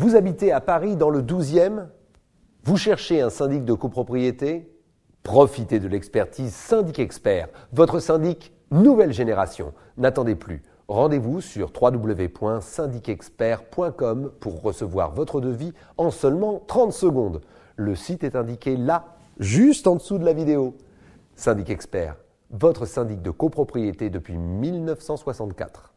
Vous habitez à Paris dans le 12e, vous cherchez un syndic de copropriété, profitez de l'expertise Syndic Expert, votre syndic nouvelle génération. N'attendez plus. Rendez-vous sur www.syndicexpert.com pour recevoir votre devis en seulement 30 secondes. Le site est indiqué là, juste en dessous de la vidéo. Syndic Expert, votre syndic de copropriété depuis 1964.